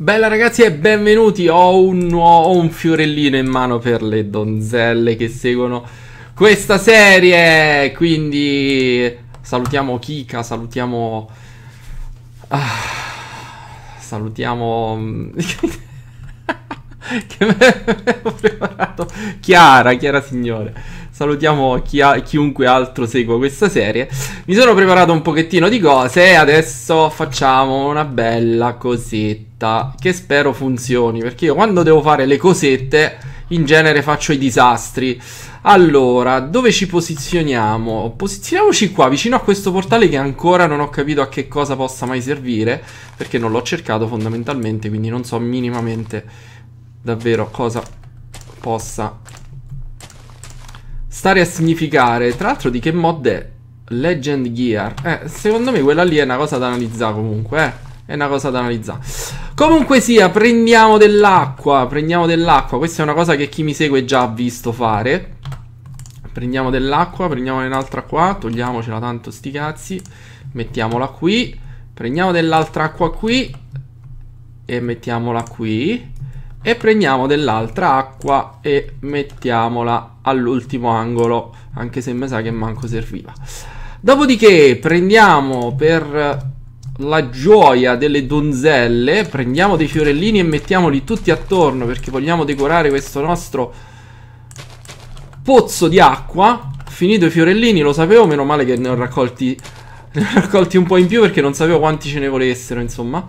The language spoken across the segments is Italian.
Bella ragazzi e benvenuti, ho un, ho un, fiorellino in mano per le donzelle che seguono questa serie, quindi salutiamo Kika, salutiamo... Ah, salutiamo... Mm, che mi avevo preparato Chiara, Chiara signore salutiamo chi ha, chiunque altro segua questa serie mi sono preparato un pochettino di cose e adesso facciamo una bella cosetta scritta che spero funzioni perché io quando devo fare le cosette in genere faccio i disastri. Allora, dove ci posizioniamo? Posizioniamoci qua, vicino a questo portale che ancora non ho capito a che cosa possa mai servire, perché non l'ho cercato fondamentalmente, quindi non so minimamente davvero cosa possa stare a significare. Tra l'altro di che mod è? Legend Gear. Eh, secondo me quella lì è una cosa da analizzare comunque, eh. È una cosa da analizzare. Comunque sia, prendiamo dell'acqua. Prendiamo dell'acqua. Questa è una cosa che chi mi segue già ha visto fare. Prendiamo dell'acqua, prendiamo un'altra qua. Togliamocela tanto sti cazzi. Mettiamola qui. Prendiamo dell'altra acqua qui. E mettiamola qui. E prendiamo dell'altra acqua e mettiamola all'ultimo angolo. Anche se mi sa che manco serviva. Dopodiché prendiamo per la gioia delle donzelle. Prendiamo dei fiorellini e mettiamoli tutti attorno perché vogliamo decorare questo nostro pozzo di acqua. Finito i fiorellini, lo sapevo, meno male che ne ho raccolti, ne ho raccolti un po' in più perché non sapevo quanti ce ne volessero, insomma.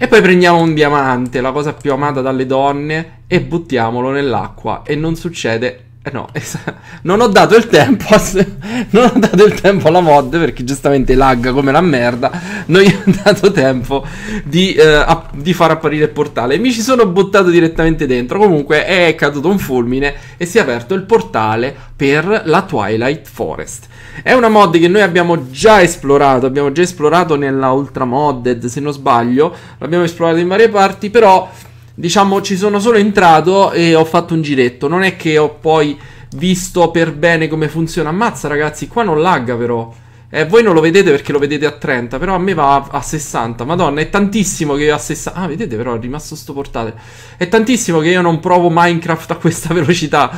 E poi prendiamo un diamante, la cosa più amata dalle donne, e buttiamolo nell'acqua e non succede eh no, es- non ho dato il tempo. A se- non ho dato il tempo alla mod perché giustamente lagga come la merda. Non gli ho dato tempo di, eh, app- di far apparire il portale. Mi ci sono buttato direttamente dentro. Comunque è caduto un fulmine e si è aperto il portale per la Twilight Forest. È una mod che noi abbiamo già esplorato. Abbiamo già esplorato nella Ultra Modded, se non sbaglio. L'abbiamo esplorato in varie parti, però diciamo ci sono solo entrato e ho fatto un giretto. Non è che ho poi visto per bene come funziona. Ammazza ragazzi, qua non lagga però. Eh, voi non lo vedete perché lo vedete a 30, però a me va a 60. Madonna, è tantissimo che io a 60. Ah, vedete però è rimasto sto portale. È tantissimo che io non provo Minecraft a questa velocità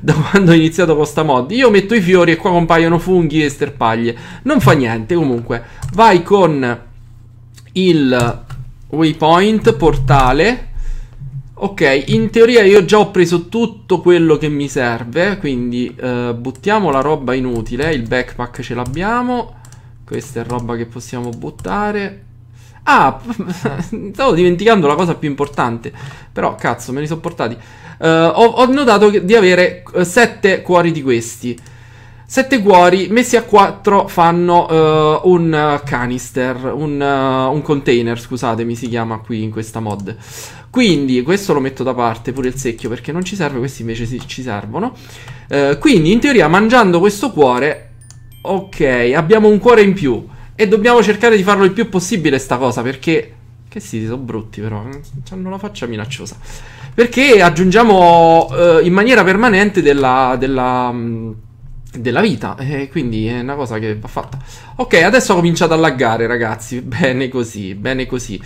da quando ho iniziato con sta mod. Io metto i fiori e qua compaiono funghi e sterpaglie. Non fa niente, comunque. Vai con il waypoint portale Ok, in teoria io già ho preso tutto quello che mi serve, quindi eh, buttiamo la roba inutile, il backpack ce l'abbiamo, questa è roba che possiamo buttare. Ah, stavo dimenticando la cosa più importante, però cazzo me li sono portati. Eh, ho, ho, notato di avere 7 eh, cuori di questi. Sette cuori messi a quattro fanno uh, un eh, canister, un, uh, un container, scusatemi, si chiama qui in questa mod. Quindi questo lo metto da parte pure il secchio perché non ci serve, questi invece si, ci servono. Uh, quindi in teoria mangiando questo cuore, ok, abbiamo un cuore in più. E dobbiamo cercare di farlo il più possibile sta cosa perché... Che sì, sono brutti però, hanno la faccia minacciosa. Perché aggiungiamo in maniera permanente della... della mh, mm, della vita, eh, quindi è una cosa che va fatta. Ok, adesso ho cominciato a laggare, ragazzi. Bene così, bene così.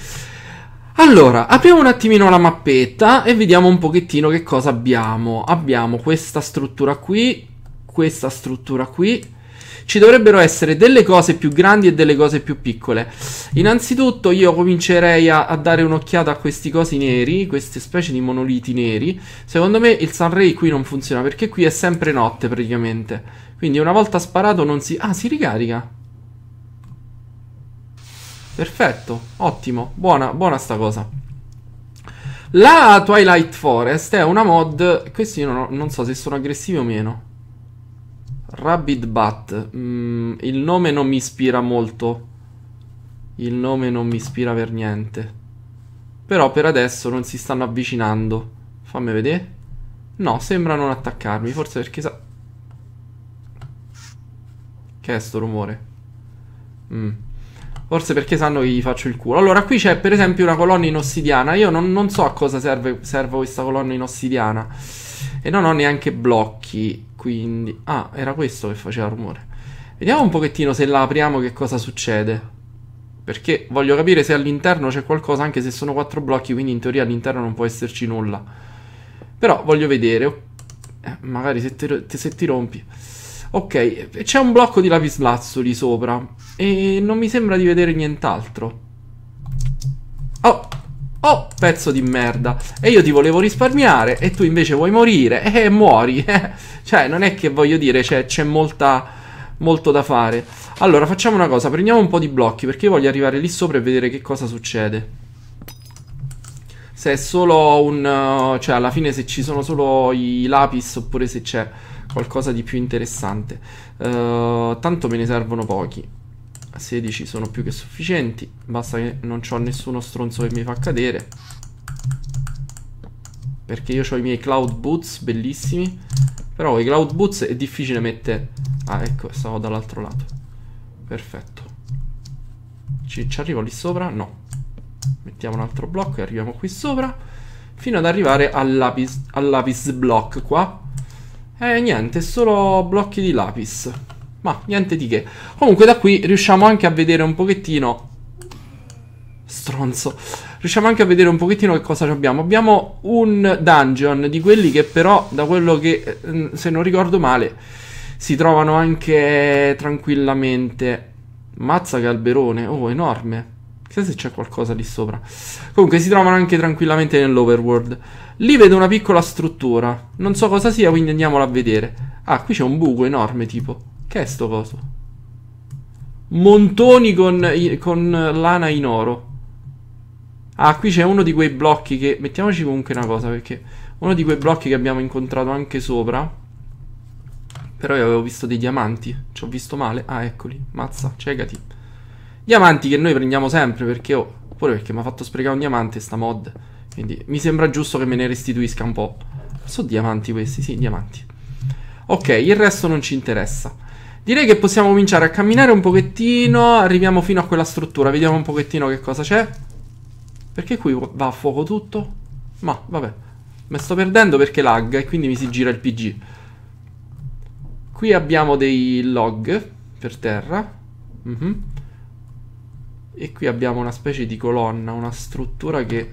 Allora, apriamo un attimino la mappetta e vediamo un pochettino che cosa abbiamo. Abbiamo questa struttura qui, questa struttura qui ci dovrebbero essere delle cose più grandi e delle cose più piccole. Innanzitutto io comincerei a, a dare un'occhiata a questi cosi neri, queste specie di monoliti neri. Secondo me il Sunray qui non funziona perché qui è sempre notte praticamente. Quindi una volta sparato non si... Ah, si ricarica. Perfetto, ottimo, buona, buona sta cosa. La Twilight Forest è una mod... Questi io non, non so se sono aggressivi o meno. Rabbit Bat. Mm, il nome non mi ispira molto. Il nome non mi ispira per niente. Però per adesso non si stanno avvicinando. Fammi vedere. No, sembra non attaccarmi. Forse perché sa... Che è sto rumore? Mm. Forse perché sanno che gli faccio il culo. Allora, qui c'è per esempio una colonna in ossidiana. Io non, non so a cosa serve, serve questa colonna in ossidiana. E non ho neanche blocchi. Quindi, ah, era questo che faceva rumore. Vediamo un pochettino se la apriamo che cosa succede. Perché voglio capire se all'interno c'è qualcosa, anche se sono quattro blocchi, quindi in teoria all'interno non può esserci nulla. Però voglio vedere. Oh, eh, magari se, te, se, ti rompi. Ok, eh, c'è un blocco di lapislazzo lì sopra. E non mi sembra di vedere nient'altro pezzo di merda. E io ti volevo risparmiare e tu invece vuoi morire. E eh, muori. cioè, non è che voglio dire, c'è, cioè, c'è molta molto da fare. Allora, facciamo una cosa, prendiamo un po' di blocchi perché voglio arrivare lì sopra e vedere che cosa succede. Se è solo un... cioè alla fine se ci sono solo i lapis oppure se c'è qualcosa di più interessante. Uh, tanto me ne servono pochi. 16 sono più che sufficienti Basta che non ho nessuno stronzo che mi fa cadere Perché io ho i miei cloud boots bellissimi Però i cloud boots è difficile mettere Ah ecco stavo dall'altro lato Perfetto ci, ci arrivo lì sopra? No Mettiamo un altro blocco e arriviamo qui sopra Fino ad arrivare all'apis al block qua E eh, niente, solo blocchi di lapis ma niente di che. Comunque da qui riusciamo anche a vedere un pochettino... Stronzo. Riusciamo anche a vedere un pochettino che cosa abbiamo. Abbiamo un dungeon di quelli che però, da quello che, eh, se non ricordo male, si trovano anche tranquillamente. Mazza che alberone. Oh, enorme. Chissà se c'è qualcosa lì sopra. Comunque si trovano anche tranquillamente nell'overworld. Lì vedo una piccola struttura. Non so cosa sia, quindi andiamola a vedere. Ah, qui c'è un buco enorme, tipo. Che è sto coso? Montoni con, con lana in oro. Ah, qui c'è uno di quei blocchi che... Mettiamoci comunque una cosa, perché... Uno di quei blocchi che abbiamo incontrato anche sopra... Però io avevo visto dei diamanti. Ci ho visto male. Ah, eccoli. Mazza, cegati. Diamanti che noi prendiamo sempre perché ho... Oh, pure perché mi ha fatto sprecare un diamante sta mod. Quindi mi sembra giusto che me ne restituisca un po'. Sono diamanti questi, sì, diamanti. Ok, il resto non ci interessa. Direi che possiamo cominciare a camminare un pochettino, arriviamo fino a quella struttura, vediamo un pochettino che cosa c'è. Perché qui va a fuoco tutto? Ma vabbè, mi sto perdendo perché lagga e quindi mi si gira il PG. Qui abbiamo dei log per terra. Mm -hmm. E qui abbiamo una specie di colonna, una struttura che...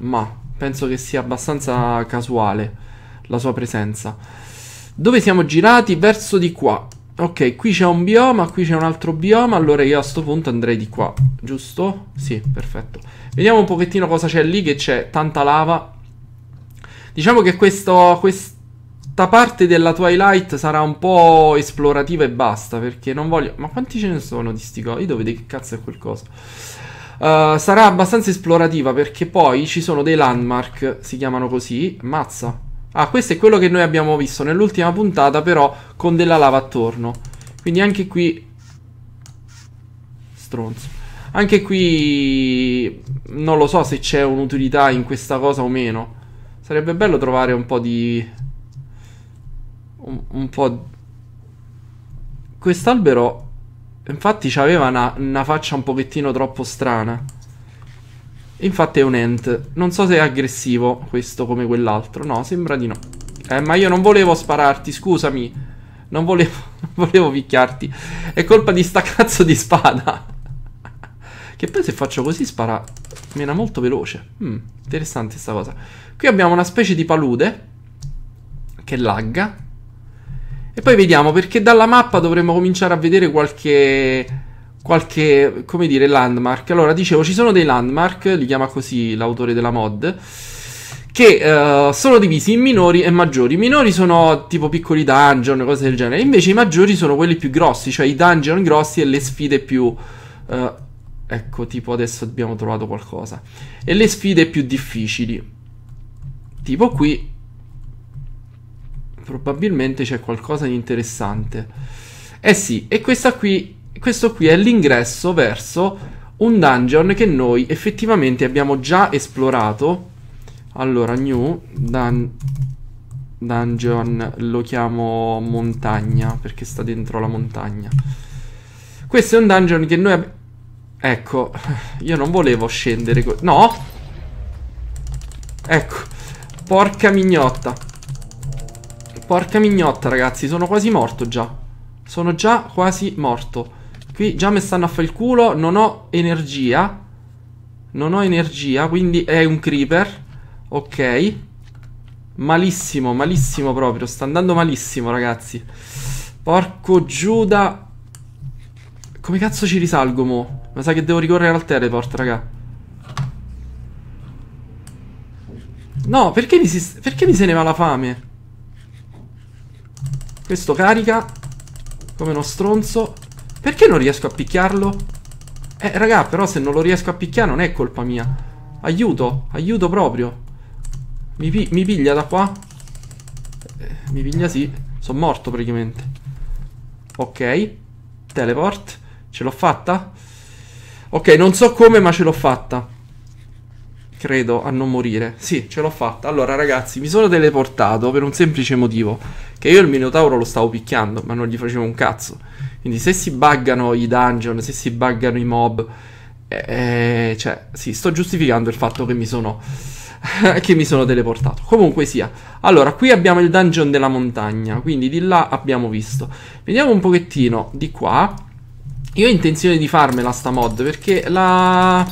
Ma penso che sia abbastanza casuale la sua presenza. Dove siamo girati? Verso di qua. Ok, qui c'è un bioma, qui c'è un altro bioma, allora io a questo punto andrei di qua, giusto? Sì, perfetto. Vediamo un pochettino cosa c'è lì, che c'è tanta lava. Diciamo che questo, questa parte della Twilight sarà un po' esplorativa e basta, perché non voglio... Ma quanti ce ne sono di sti cosi? Io devo vedere che cazzo è qualcosa. Uh, eh, sarà abbastanza esplorativa, perché poi ci sono dei landmark, si chiamano così, mazza. Ah, questo è quello che noi abbiamo visto nell'ultima puntata, però con della lava attorno. Quindi anche qui... Stronzo. Anche qui non lo so se c'è un'utilità in questa cosa o meno. Sarebbe bello trovare un po' di... Un, un po'... Quest'albero infatti aveva una, una faccia un pochettino troppo strana. Infatti è un ant. Non so se è aggressivo questo come quell'altro. No, sembra di no. Eh, ma io non volevo spararti, scusami. Non volevo, non volevo picchiarti. È colpa di sta cazzo di spada. che poi se faccio così spara... Mena molto veloce. Mm, interessante sta cosa. Qui abbiamo una specie di palude. Che lagga. E poi vediamo, perché dalla mappa dovremmo cominciare a vedere qualche qualche, come dire, landmark. Allora, dicevo, ci sono dei landmark, li chiama così l'autore della mod, che uh, sono divisi in minori e maggiori. I minori sono tipo piccoli dungeon, cose del genere, invece i maggiori sono quelli più grossi, cioè i dungeon grossi e le sfide più... Uh, ecco, tipo adesso abbiamo trovato qualcosa. E le sfide più difficili. Tipo qui probabilmente c'è qualcosa di interessante. Eh sì, e questa qui questo qui è l'ingresso verso un dungeon che noi effettivamente abbiamo già esplorato. Allora, new dun dungeon lo chiamo montagna perché sta dentro la montagna. Questo è un dungeon che noi abbiamo... Ecco, io non volevo scendere... No! Ecco, porca mignotta. Porca mignotta, ragazzi, sono quasi morto già. Sono già quasi morto. Qui già mi stanno a fare il culo. Non ho energia. Non ho energia, quindi è un creeper. Ok. Malissimo, malissimo proprio. Sta andando malissimo, ragazzi. Porco Giuda. Come cazzo ci risalgo, mo? Ma sa che devo ricorrere al teleport, raga. No, perché mi, si... perché mi se ne va la fame? Questo carica. Come uno stronzo. Perché non riesco a picchiarlo? Eh, raga, però se non lo riesco a picchiare non è colpa mia. Aiuto, aiuto proprio. Mi, pi mi piglia da qua? Eh, mi piglia sì. Sono morto praticamente. Ok. Teleport. Ce l'ho fatta? Ok, non so come, ma ce l'ho fatta. Credo a non morire. Sì, ce l'ho fatta. Allora, ragazzi, mi sono teleportato per un semplice motivo. Che io il Minotauro lo stavo picchiando, ma non gli facevo un cazzo. Quindi se si buggano i dungeon, se si buggano i mob, eh, eh cioè, sì, sto giustificando il fatto che mi sono che mi sono teleportato. Comunque sia. Allora, qui abbiamo il dungeon della montagna, quindi di là abbiamo visto. Vediamo un pochettino di qua. Io ho intenzione di farmela sta mod perché la...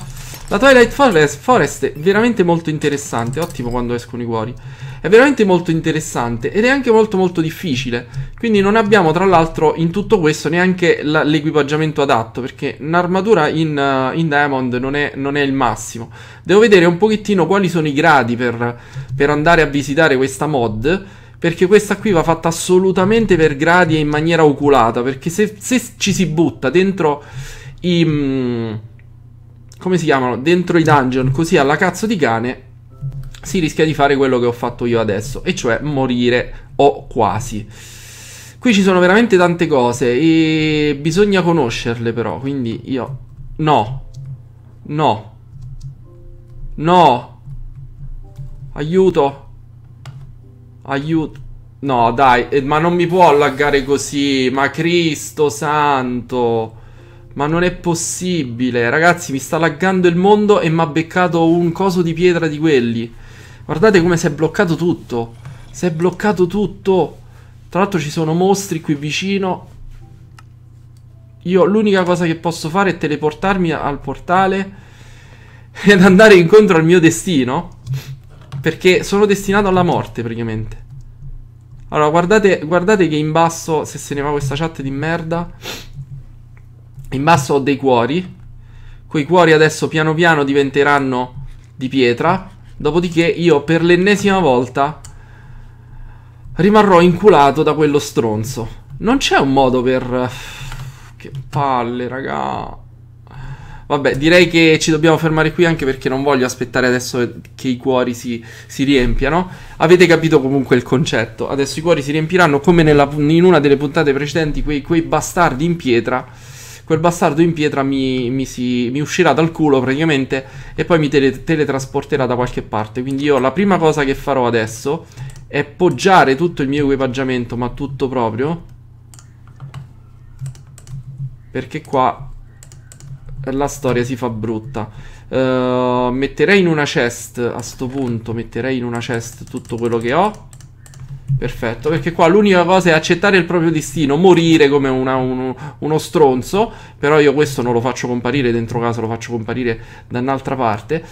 la Twilight Forest, Forest è veramente molto interessante. Ottimo quando escono i cuori. È veramente molto interessante ed è anche molto molto difficile. Quindi non abbiamo tra l'altro in tutto questo neanche l'equipaggiamento adatto perché un'armatura in, uh, in, Diamond non è, non è, il massimo. Devo vedere un pochettino quali sono i gradi per, per andare a visitare questa mod perché questa qui va fatta assolutamente per gradi e in maniera oculata, perché se, se ci si butta dentro i... Mm, come si chiamano? Dentro i dungeon, così alla cazzo di cane, si rischia di fare quello che ho fatto io adesso, e cioè morire o quasi. Qui ci sono veramente tante cose e bisogna conoscerle però, quindi io... No. No. No. Aiuto. Aiuto. No, dai, eh, ma non mi può allaggare così. Ma Cristo santo. Ma non è possibile. Ragazzi, mi sta laggando il mondo e mi ha beccato un coso di pietra di quelli. Guardate come si è bloccato tutto. Si è bloccato tutto. Tra l'altro ci sono mostri qui vicino. Io l'unica cosa che posso fare è teleportarmi al portale ed andare incontro al mio destino. Perché sono destinato alla morte praticamente. Allora, guardate, guardate che in basso, se se ne va questa chat di merda, in basso ho dei cuori. Quei cuori adesso piano piano diventeranno di pietra. Dopodiché io per l'ennesima volta rimarrò inculato da quello stronzo. Non c'è un modo per... Che palle, raga. Vabbè, direi che ci dobbiamo fermare qui anche perché non voglio aspettare adesso che i cuori si, si riempiano. Avete capito comunque il concetto. Adesso i cuori si riempiranno come nella, in una delle puntate precedenti, quei, quei bastardi in pietra quel bastardo in pietra mi, mi, si, mi uscirà dal culo praticamente e poi mi tele, teletrasporterà da qualche parte. Quindi io la prima cosa che farò adesso è poggiare tutto il mio equipaggiamento, ma tutto proprio. Perché qua la storia si fa brutta. Uh, metterei in una chest a sto punto, metterei in una chest tutto quello che ho. Perfetto, perché qua l'unica cosa è accettare il proprio destino, morire come una, uno, uno, stronzo, però io questo non lo faccio comparire dentro casa, lo faccio comparire da un'altra parte,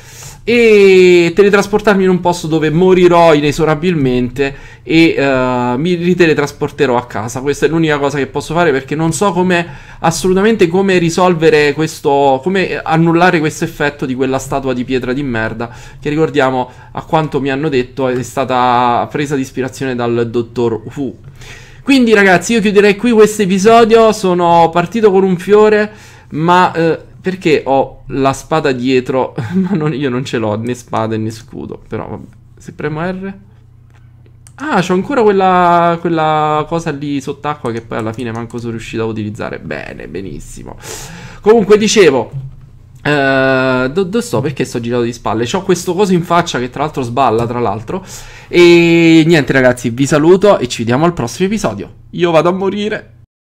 e teletrasportarmi in un posto dove morirò inesorabilmente e uh, mi riteletrasporterò a casa, questa è l'unica cosa che posso fare perché non so come assolutamente come risolvere questo, come annullare questo effetto di quella statua di pietra di merda che ricordiamo a quanto mi hanno detto è stata presa di ispirazione dal dottor Wu. Quindi ragazzi io chiuderei qui questo episodio, sono partito con un fiore ma... Eh, perché ho la spada dietro, ma non, io non ce l'ho né spada né scudo, però vabbè, se premo R Ah, c'ho ancora quella, quella cosa lì sott'acqua che poi alla fine manco sono riuscito a utilizzare. Bene, benissimo. Comunque, dicevo, Uh, dove sto? Perché sto girato di spalle? C'ho questo coso in faccia che tra l'altro sballa, tra l'altro. E niente ragazzi, vi saluto e ci vediamo al prossimo episodio. Io vado a morire.